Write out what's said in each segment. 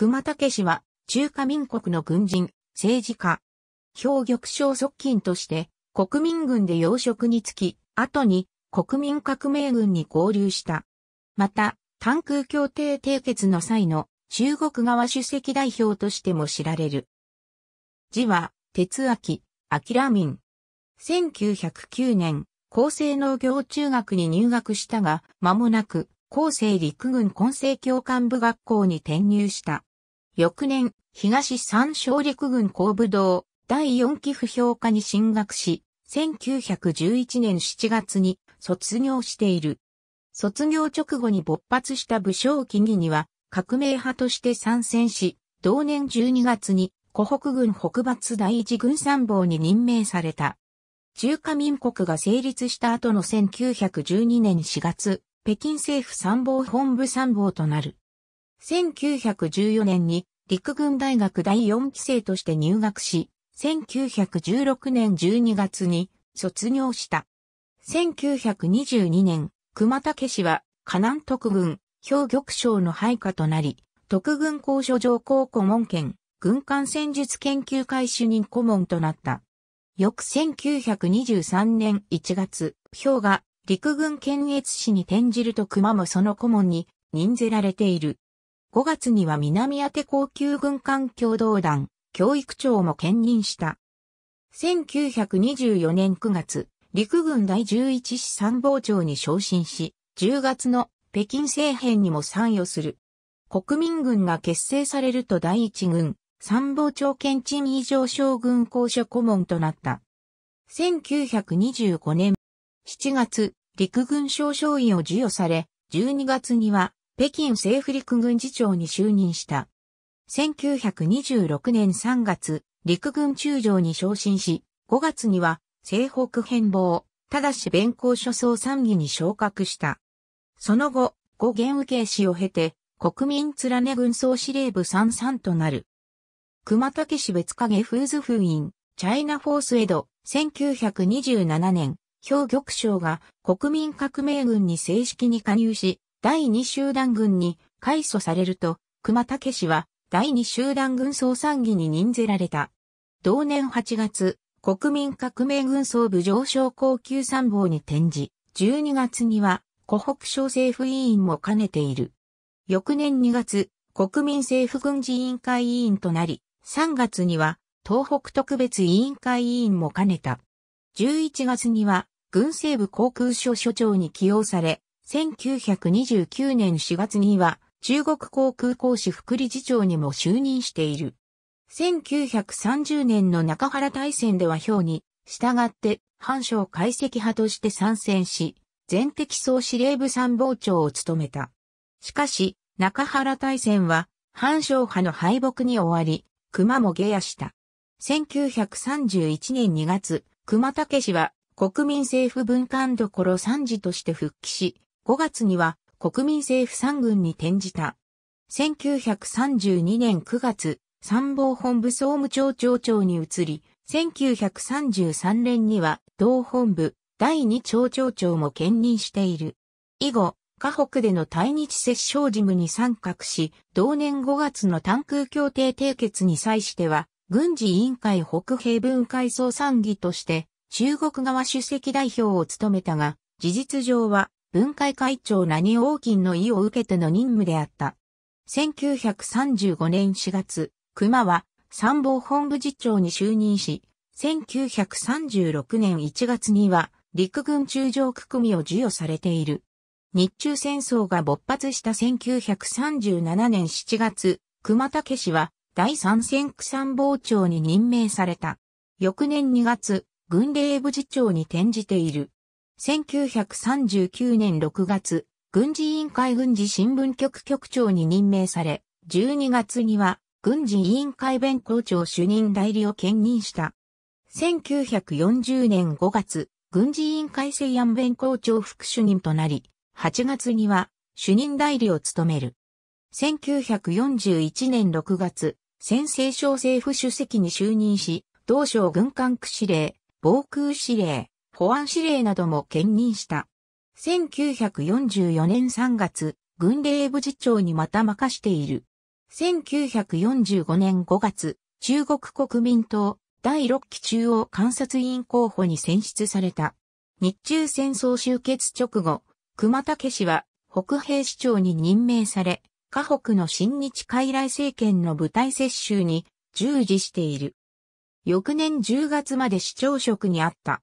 熊武氏は、中華民国の軍人、政治家。表玉章側近として、国民軍で要職につき、後に国民革命軍に合流した。また、単空協定締結の際の中国側主席代表としても知られる。字は、哲明、明民。1909年、厚生農業中学に入学したが、間もなく、厚生陸軍混成教官部学校に転入した。翌年、東三省陸軍工部堂第4期不評科に進学し、1911年7月に卒業している。卒業直後に勃発した武将起義には革命派として参戦し、同年12月に湖北軍北伐第一軍参謀に任命された。中華民国が成立した後の1912年4月、北京政府参謀本部参謀となる。1914年に陸軍大学第4期生として入学し、1916年12月に卒業した。1922年、熊武氏は、河南特軍、兵玉省の配下となり、特軍高所上校顧問兼、軍艦戦術研究会主任顧問となった。翌1923年1月、兵が陸軍検閲使に転じると熊もその顧問に任ぜられている。5月には南宛高級軍艦共同団、教育長も兼任した。1924年9月、陸軍第11師参謀長に昇進し、10月の北京政変にも参与する。国民軍が結成されると第一軍、参謀長兼チ異以上将軍公所顧問となった。1925年7月、陸軍少将員を授与され、12月には北京政府陸軍次長に就任した。1926年3月、陸軍中将に昇進し、5月には、西北変貌、ただし弁公所総参議に昇格した。その後、五元受け師を経て、国民連ね軍総司令部三三となる。熊竹市別影フーズ封印、チャイナフォースエド、1927年、兵玉章が国民革命軍に正式に加入し、第2集団軍に改組されると、熊武氏は第2集団軍総参議に任ぜられた。同年8月、国民革命軍総部上昇高級参謀に転じ、12月には湖北省政府委員も兼ねている。翌年2月、国民政府軍事委員会委員となり、3月には東北特別委員会委員も兼ねた。11月には軍政部航空所所長に起用され、1929年4月には中国航空講師副理事長にも就任している。1930年の中原大戦では表に、従って、反省解析派として参戦し、全敵総司令部参謀長を務めた。しかし、中原大戦は、反省派の敗北に終わり、熊も下野した。1931年2月、熊武氏は、国民政府文官所参事として復帰し、5月には国民政府三軍に転じた。1932年9月、参謀本部総務庁長長に移り、1933年には同本部第二庁長長も兼任している。以後、河北での対日折衝事務に参画し、同年5月の単空協定締結に際しては、軍事委員会北平分解総参議として、中国側主席代表を務めたが、事実上は文会会長何王金の意を受けての任務であった。1935年4月、熊は参謀本部次長に就任し、1936年1月には陸軍中将区組を授与されている。日中戦争が勃発した1937年7月、熊武氏は第三戦区参謀長に任命された。翌年2月、軍令部次長に転じている。1939年6月、軍事委員会軍事新聞局局長に任命され、12月には軍事委員会弁公庁主任代理を兼任した。1940年5月、軍事委員会西安弁公庁副主任となり、8月には主任代理を務める。1941年6月、先制省政府主席に就任し、同省軍艦区司令、防空司令、保安司令なども兼任した。1944年3月、軍令部次長にまた任している。1945年5月、中国国民党第6期中央監察委員候補に選出された。日中戦争終結直後、熊武氏は北平市長に任命され、河北の新日傀儡政権の部隊接収に従事している。翌年10月まで市長職にあった。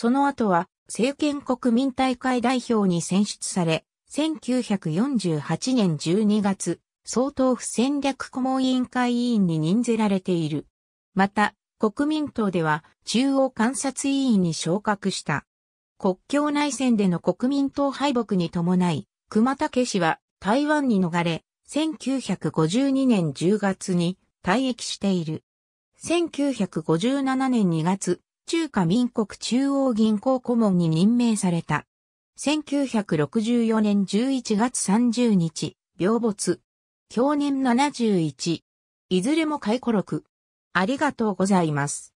その後は政権国民大会代表に選出され、1948年12月、総統府戦略顧問委員会委員に任ぜられている。また、国民党では中央観察委員に昇格した。国境内戦での国民党敗北に伴い、熊武氏は台湾に逃れ、1952年10月に退役している。1957年2月、中華民国中央銀行顧問に任命された。1964年11月30日、病没。去年71。いずれも回顧録。ありがとうございます。